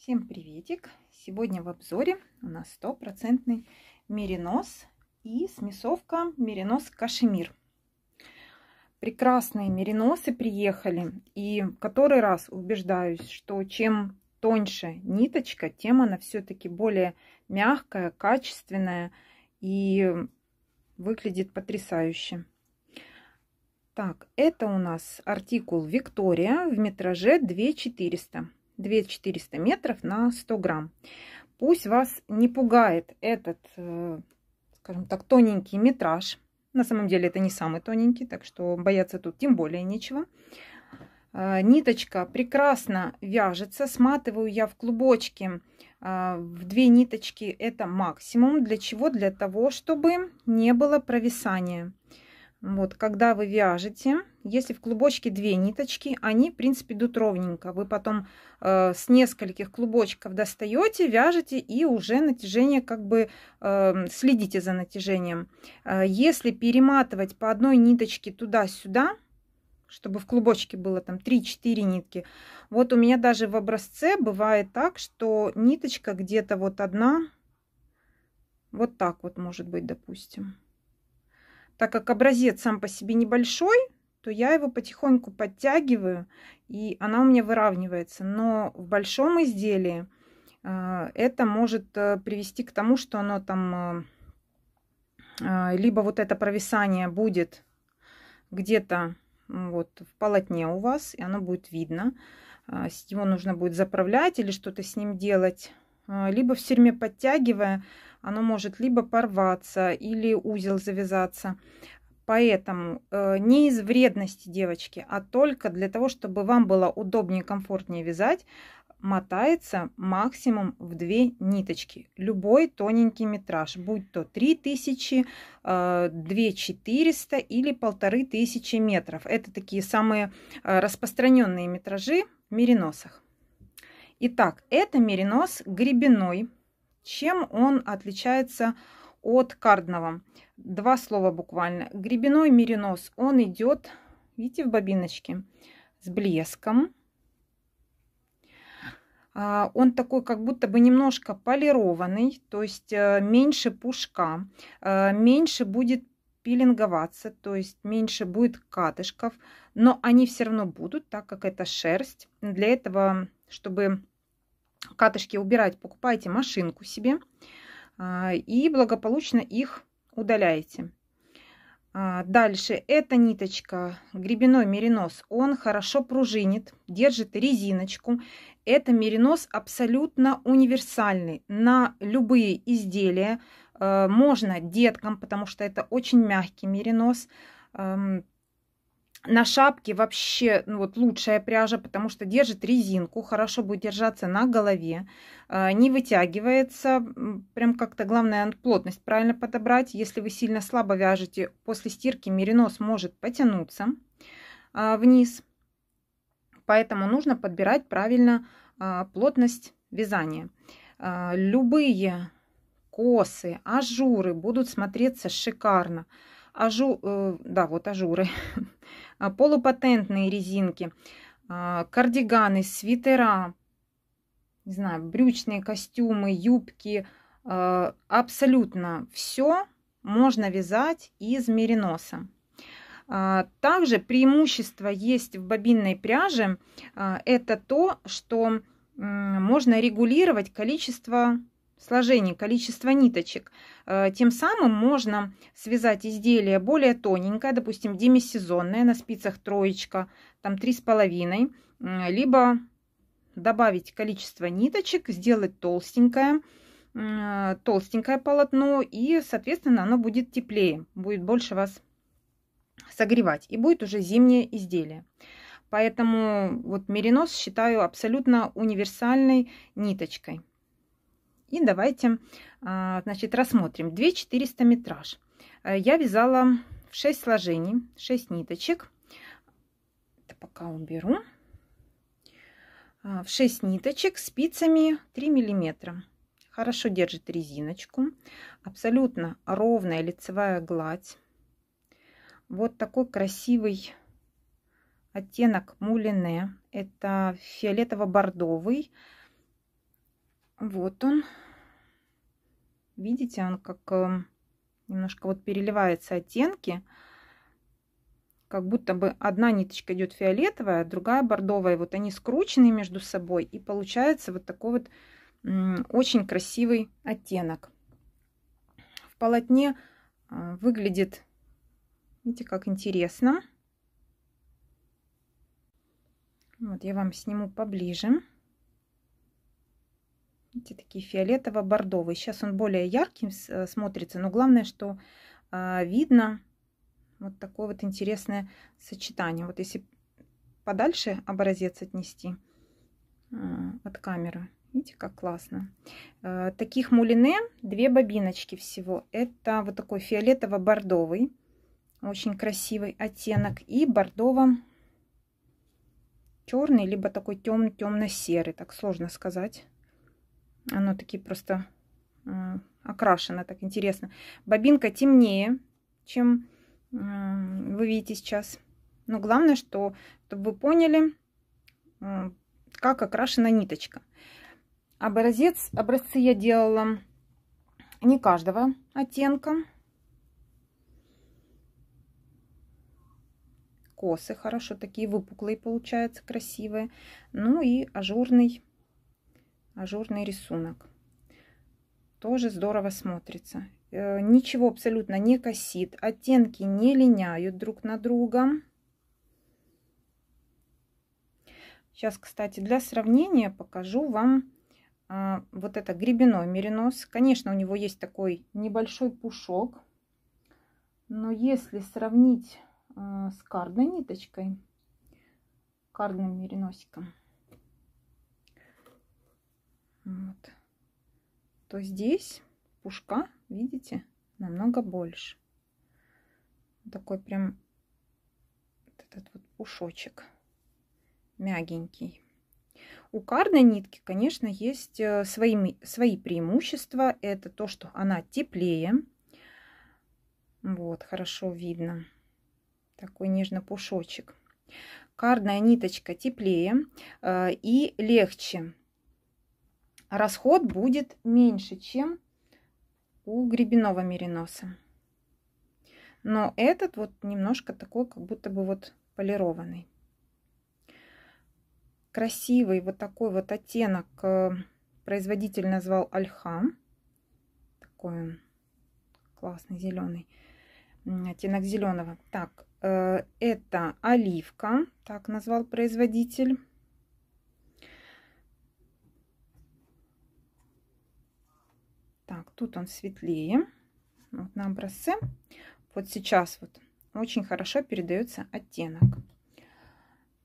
Всем приветик! Сегодня в обзоре у нас стопроцентный меринос и смесовка меринос-кашемир. Прекрасные мериносы приехали. И в который раз убеждаюсь, что чем тоньше ниточка, тем она все-таки более мягкая, качественная и выглядит потрясающе. Так, это у нас артикул Виктория в метраже 2400. 2400 метров на 100 грамм. Пусть вас не пугает этот, э, скажем так, тоненький метраж. На самом деле это не самый тоненький, так что бояться тут тем более нечего. Э, ниточка прекрасно вяжется. Сматываю я в клубочки э, в две ниточки. Это максимум. Для чего? Для того, чтобы не было провисания. Вот, когда вы вяжете, если в клубочке две ниточки, они, в принципе, идут ровненько. Вы потом э, с нескольких клубочков достаете, вяжете и уже натяжение, как бы э, следите за натяжением. Э, если перематывать по одной ниточке туда-сюда, чтобы в клубочке было там 3-4 нитки. Вот у меня даже в образце бывает так, что ниточка где-то вот одна, вот так вот может быть, допустим. Так как образец сам по себе небольшой, то я его потихоньку подтягиваю, и она у меня выравнивается. Но в большом изделии а, это может э, привести к тому, что оно там э, а, либо вот это провисание будет где-то вот в полотне у вас, и оно будет видно. А, с него нужно будет заправлять или что-то с ним делать. Либо в серме подтягивая, оно может либо порваться или узел завязаться. Поэтому э, не из вредности, девочки, а только для того, чтобы вам было удобнее, комфортнее вязать, мотается максимум в две ниточки. Любой тоненький метраж, будь то 3000, 2400 э, или полторы тысячи метров. Это такие самые э, распространенные метражи в мериносах. Итак, это меринос гребеной чем он отличается от кардного? Два слова буквально. Гребеной меринос, он идет, видите, в бобиночке, с блеском. А, он такой как будто бы немножко полированный, то есть э, меньше пушка, э, меньше будет пилинговаться, то есть меньше будет катышков, но они все равно будут, так как это шерсть. Для этого, чтобы катышки убирать, покупаете машинку себе а, и благополучно их удаляете. А, дальше эта ниточка гребеной меринос, он хорошо пружинит, держит резиночку. Это меринос абсолютно универсальный на любые изделия. Э, можно деткам, потому что это очень мягкий меринос. Эм, на шапке вообще ну вот, лучшая пряжа, потому что держит резинку, хорошо будет держаться на голове, а, не вытягивается, прям как-то главное плотность правильно подобрать. Если вы сильно слабо вяжете, после стирки меринос может потянуться а, вниз, поэтому нужно подбирать правильно а, плотность вязания. Любые косы, ажуры будут смотреться шикарно ажу, э, да, вот ажуры, а, полупатентные резинки, а, кардиганы, свитера, не знаю, брючные костюмы, юбки, а, абсолютно все можно вязать из мериноса. Также преимущество есть в бобинной пряже, это то, что можно регулировать количество сложение, количества ниточек. Э, тем самым можно связать изделие более тоненькое, допустим, демисезонное на спицах троечка, там три с половиной, либо добавить количество ниточек, сделать толстенькое, толстенькое полотно, и, соответственно, оно будет теплее, будет больше вас согревать, и будет уже зимнее изделие. Поэтому вот меринос считаю абсолютно универсальной ниточкой. И давайте, а, значит, рассмотрим. 2400 метраж. Э, я вязала в 6 сложений, 6 ниточек. Это пока уберу. А, в 6 ниточек спицами 3 миллиметра. Хорошо держит резиночку. Абсолютно ровная лицевая гладь. Вот такой красивый оттенок мулине. Это фиолетово-бордовый вот он. Видите, он как эм, немножко вот переливается оттенки. Как будто бы одна ниточка идет фиолетовая, другая бордовая. Вот они скручены между собой. И получается вот такой вот очень красивый оттенок. В полотне э, выглядит, видите, как интересно. Вот я вам сниму поближе. Видите, такие фиолетово-бордовые. Сейчас он более ярким э, смотрится, но главное, что а, видно вот такое вот интересное сочетание. Вот если подальше образец отнести э, от камеры, видите, как классно. Э, таких мулине две бобиночки всего. Это вот такой фиолетово-бордовый, очень красивый оттенок, и бордово черный, либо такой тем темно-серый, так сложно сказать. Оно такие просто э, окрашено, так интересно. Бобинка темнее, чем э, вы видите сейчас. Но главное, что, чтобы вы поняли, э, как окрашена ниточка. Образец, образцы я делала не каждого оттенка. Косы хорошо, такие выпуклые получаются, красивые. Ну и ажурный ажурный рисунок. Тоже здорово смотрится. Э, ничего абсолютно не косит. Оттенки не линяют друг на другом. Сейчас, кстати, для сравнения покажу вам а, вот это гребеной меринос. Конечно, у него есть такой небольшой пушок. Но если сравнить а, с кардной ниточкой, кардным мериносиком, вот, то здесь пушка, видите, намного больше. Такой прям вот этот вот пушочек мягенький. У карной нитки, конечно, есть э, свои, свои преимущества. Это то, что она теплее. Вот, хорошо видно. Такой нежно пушочек. Карная ниточка теплее э, и легче расход будет меньше, чем у гребенного мериноса. Но этот вот немножко такой, как будто бы вот полированный. Красивый вот такой вот оттенок э, производитель назвал Альхам. Такой он классный зеленый. Оттенок зеленого. Так, э, это оливка, так назвал производитель. Так, тут он светлее. Вот на образце. Вот сейчас вот очень хорошо передается оттенок.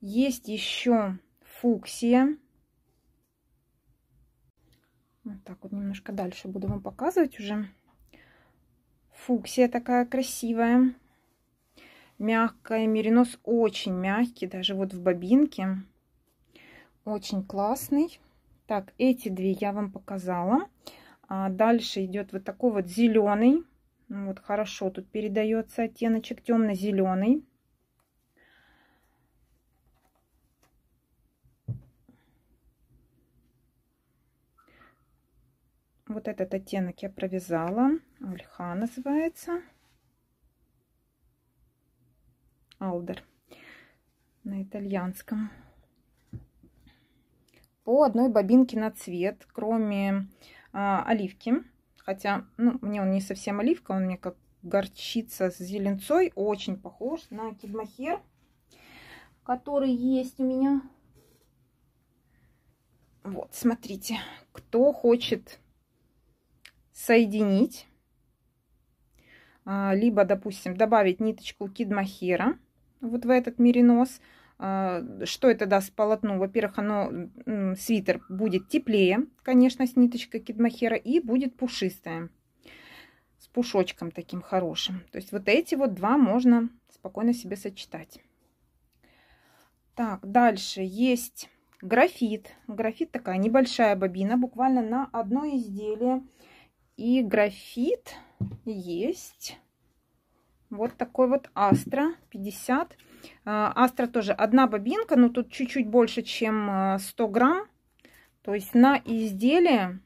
Есть еще фуксия. Вот так вот немножко дальше буду вам показывать уже. Фуксия такая красивая. Мягкая. Меринос очень мягкий, даже вот в бобинке. Очень классный. Так, эти две я вам показала. А дальше идет вот такой вот зеленый. Ну вот хорошо тут передается оттеночек темно-зеленый. Вот этот оттенок я провязала. Ульха называется. Алдер на итальянском. По одной бобинке на цвет, кроме а, оливки. Хотя, ну, мне он не совсем оливка, он мне как горчица с зеленцой. Очень похож на кидмахер, который есть у меня. Вот, смотрите, кто хочет соединить, а, либо, допустим, добавить ниточку кидмахера вот в этот меринос – а, что это даст полотну? Во-первых, оно, свитер будет теплее, конечно, с ниточкой кидмахера и будет пушистая, с пушочком таким хорошим. То есть вот эти вот два можно спокойно себе сочетать. Так, дальше есть графит. Графит такая небольшая бобина, буквально на одно изделие. И графит есть вот такой вот Астра 50 Э, Астра тоже одна бобинка, но тут чуть-чуть больше, чем 100 э, грамм. То есть на изделие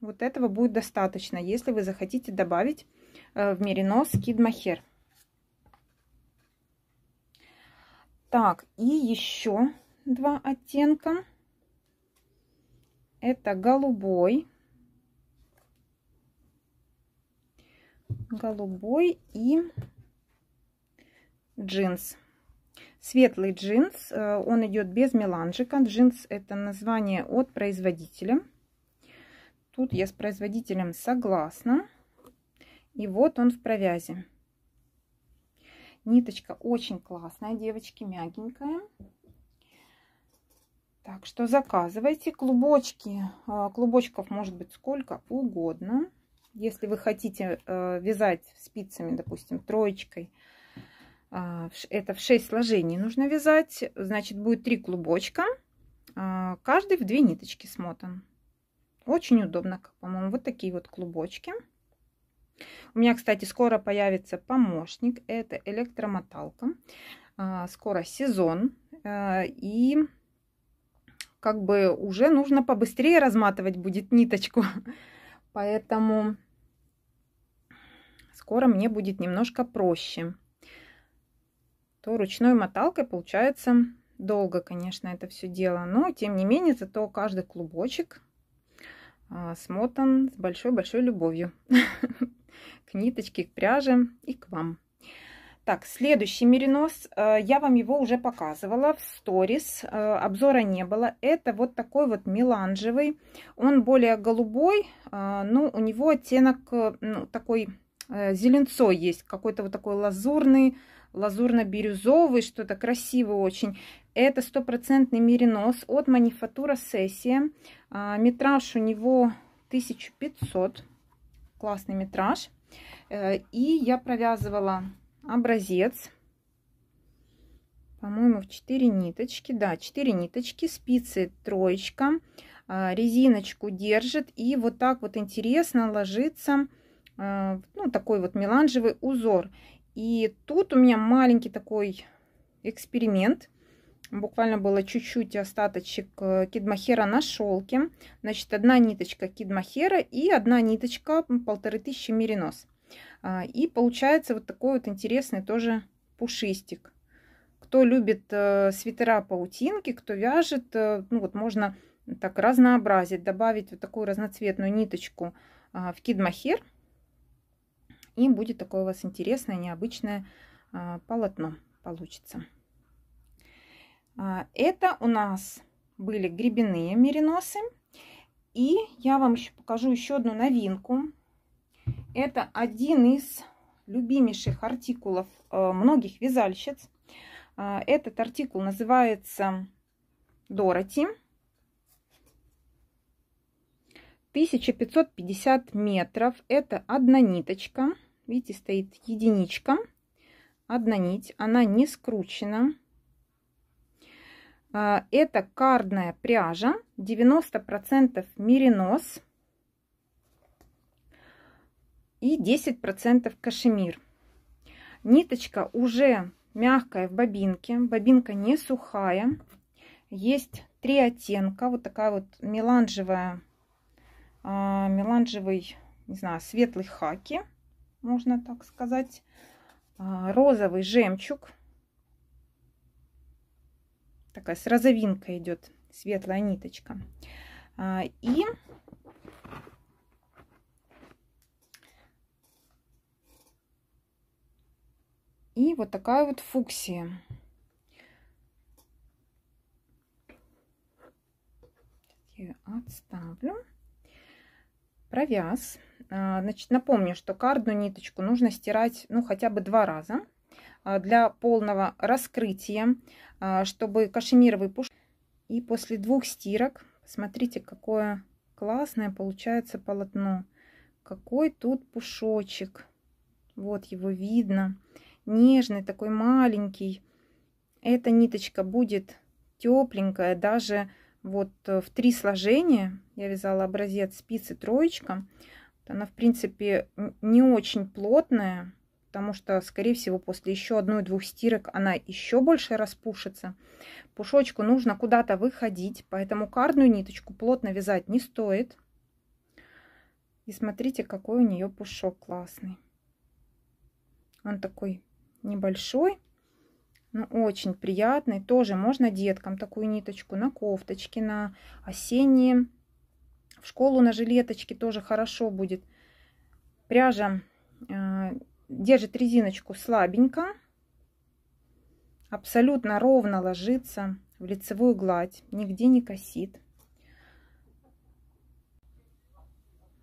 вот этого будет достаточно, если вы захотите добавить э, в меринос кидмахер. Так, и еще два оттенка. Это голубой. Голубой и джинс. Светлый джинс, э, он идет без меланжика. Джинс это название от производителя. Тут я с производителем согласна. И вот он в провязи. Ниточка очень классная, девочки, мягенькая. Так что заказывайте клубочки. Э, клубочков может быть сколько угодно. Если вы хотите э, вязать спицами, допустим, троечкой, а, это в 6 сложений нужно вязать, значит будет 3 клубочка, а, каждый в 2 ниточки смотан. Очень удобно, по-моему, вот такие вот клубочки. У меня, кстати, скоро появится помощник, это электромоталка. А, скоро сезон, и как бы уже нужно побыстрее разматывать будет ниточку. Поэтому скоро мне будет немножко проще то ручной моталкой получается долго, конечно, это все дело. Но, тем не менее, зато каждый клубочек а, смотан с большой-большой любовью к ниточке, к пряже и к вам. Так, следующий меринос, э, я вам его уже показывала в сторис, э, обзора не было. Это вот такой вот меланжевый, он более голубой, э, но у него оттенок ну, такой зеленцой есть, какой-то вот такой лазурный, лазурно-бирюзовый, что-то красивое очень. Это стопроцентный меринос от манифатура сессия. А, метраж у него 1500. Классный метраж. Э, и я провязывала образец. По-моему, в 4 ниточки. Да, 4 ниточки, спицы троечка. А, резиночку держит. И вот так вот интересно ложится э, ну, такой вот меланжевый узор. И тут у меня маленький такой эксперимент. Буквально было чуть-чуть остаточек э, кидмахера на шелке. Значит, одна ниточка кидмахера и одна ниточка полторы тысячи меринос. А, и получается вот такой вот интересный тоже пушистик. Кто любит э, свитера паутинки, кто вяжет, э, ну вот можно так разнообразить, добавить вот такую разноцветную ниточку а, в кидмахер. махер и будет такое у вас интересное, необычное а, полотно получится. А, это у нас были гребенные мериносы. И я вам еще покажу еще одну новинку. Это один из любимейших артикулов э, многих вязальщиц. А, этот артикул называется Дороти. 1550 метров. Это одна ниточка. Видите, стоит единичка, одна нить, она не скручена. А, это кардная пряжа, 90% меринос и 10% кашемир. Ниточка уже мягкая в бобинке, бобинка не сухая. Есть три оттенка, вот такая вот меланжевая, а, меланжевый, не знаю, светлый хаки – можно так сказать, а, розовый жемчуг. Такая с розовинкой идет светлая ниточка. А, и и вот такая вот фуксия. Я отставлю провяз. А, значит, напомню, что кардную ниточку нужно стирать ну, хотя бы два раза а, для полного раскрытия, а, чтобы кашемировый пуш... И после двух стирок, смотрите, какое классное получается полотно. Какой тут пушочек. Вот его видно. Нежный, такой маленький. Эта ниточка будет тепленькая, даже вот э, в три сложения я вязала образец спицы троечка. Она, в принципе, не очень плотная, потому что, скорее всего, после еще одной-двух стирок она еще больше распушится. Пушочку нужно куда-то выходить, поэтому карную ниточку плотно вязать не стоит. И смотрите, какой у нее пушок классный. Он такой небольшой, ну, очень приятный. Тоже можно деткам такую ниточку на кофточки, на осенние. В школу на жилеточке тоже хорошо будет. Пряжа э, держит резиночку слабенько. Абсолютно ровно ложится в лицевую гладь. Нигде не косит.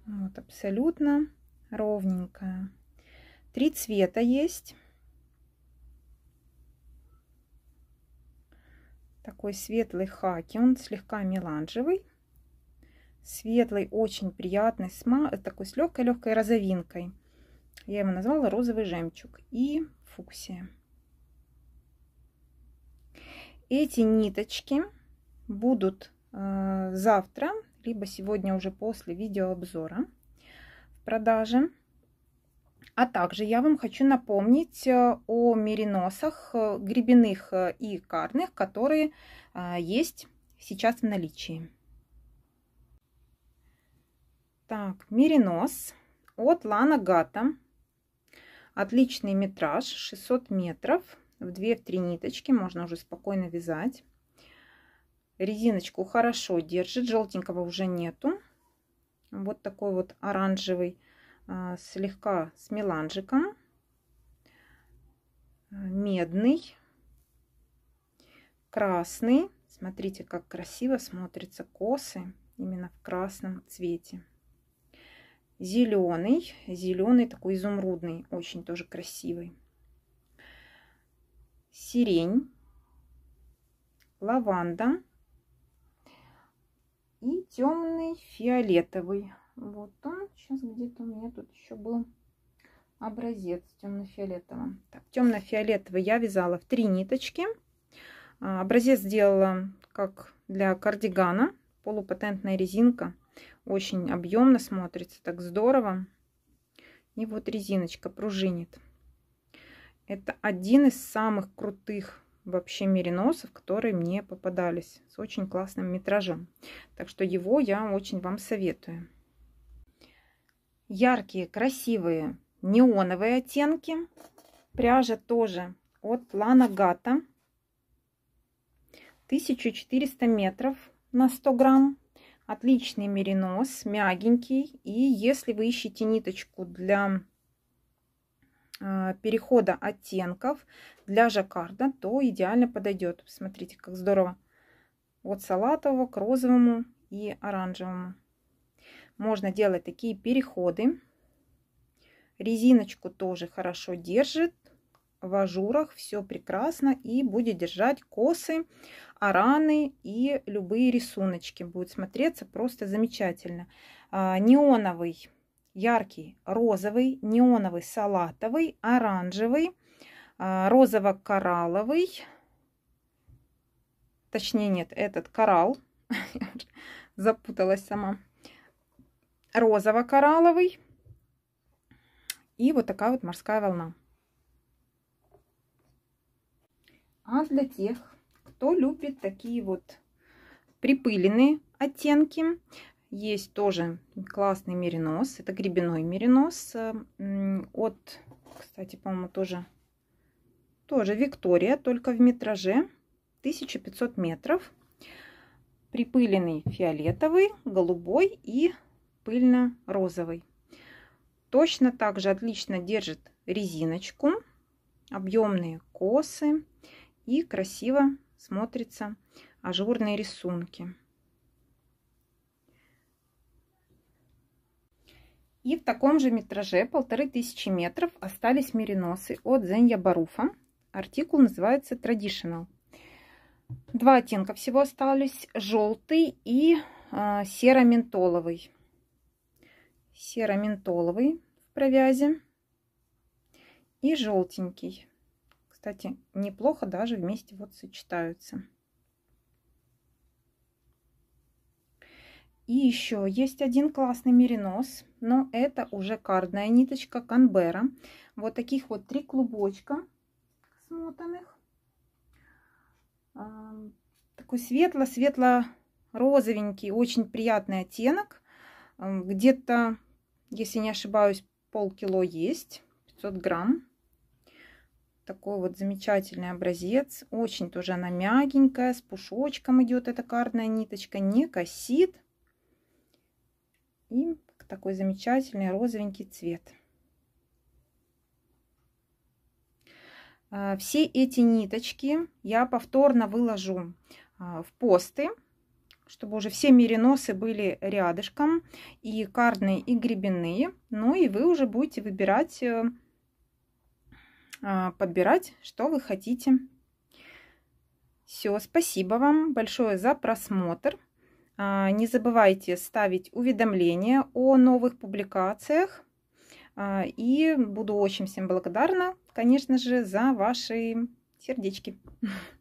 Вот, абсолютно ровненькая. Три цвета есть. такой светлый хаки, он слегка меланжевый, светлый, очень приятный, с такой с легкой-легкой розовинкой. Я его назвала розовый жемчуг и фуксия. Эти ниточки будут э, завтра, либо сегодня уже после видеообзора в продаже. А также я вам хочу напомнить э, о мериносах э, гребенных э, и карных, которые а, есть сейчас в наличии. Так, меринос от Лана Гата. Отличный метраж, 600 метров, в 2-3 ниточки, можно уже спокойно вязать. Резиночку хорошо держит, желтенького уже нету. Вот такой вот оранжевый а, слегка с меланжиком, а, медный, красный. Смотрите, как красиво смотрятся косы именно в красном цвете. Зеленый, зеленый такой изумрудный, очень тоже красивый. Сирень, лаванда и темный фиолетовый. Вот он. Сейчас где-то у меня тут еще был образец темно-фиолетовым. Темно-фиолетовый я вязала в три ниточки. А, образец сделала как для кардигана. Полупатентная резинка. Очень объемно смотрится, так здорово. И вот резиночка пружинит. Это один из самых крутых вообще мериносов, которые мне попадались с очень классным метражем. Так что его я очень вам советую яркие, красивые неоновые оттенки. Пряжа тоже от Лана Гата. 1400 метров на 100 грамм. Отличный меринос, мягенький. И если вы ищете ниточку для э, перехода оттенков для жаккарда, то идеально подойдет. Смотрите, как здорово. От салатового к розовому и оранжевому можно делать такие переходы. Резиночку тоже хорошо держит. В ажурах все прекрасно и будет держать косы, араны и любые рисуночки. Будет смотреться просто замечательно. А, неоновый, яркий, розовый, неоновый, салатовый, оранжевый, а, розово-коралловый. Точнее, нет, этот коралл. Запуталась сама розово-коралловый и вот такая вот морская волна. А для тех, кто любит такие вот припыленные оттенки, есть тоже классный меринос. Это гребеной меринос от, кстати, по-моему, тоже, тоже Виктория, только в метраже 1500 метров. Припыленный фиолетовый, голубой и пыльно-розовый. Точно так же отлично держит резиночку, объемные косы и красиво смотрятся ажурные рисунки. И в таком же метраже, полторы тысячи метров, остались мериносы от Зенья Баруфа. Артикул называется Traditional. Два оттенка всего остались, желтый и э, серо-ментоловый серо-ментоловый в провязи и желтенький. Кстати, неплохо даже вместе вот сочетаются. И еще есть один классный меринос, но это уже кардная ниточка Канбера. Вот таких вот три клубочка смотанных. А, такой светло-светло-розовенький, очень приятный оттенок. Где-то если не ошибаюсь, полкило есть, 500 грамм. Такой вот замечательный образец. Очень тоже она мягенькая, с пушочком идет эта кардная ниточка, не косит. И такой замечательный розовенький цвет. А, все эти ниточки я повторно выложу а, в посты чтобы уже все мериносы были рядышком, и карные и гребенные. Ну и вы уже будете выбирать, э, а, подбирать, что вы хотите. Все, спасибо вам большое за просмотр. А, не забывайте ставить уведомления о новых публикациях. А, и буду очень всем благодарна, конечно же, за ваши сердечки.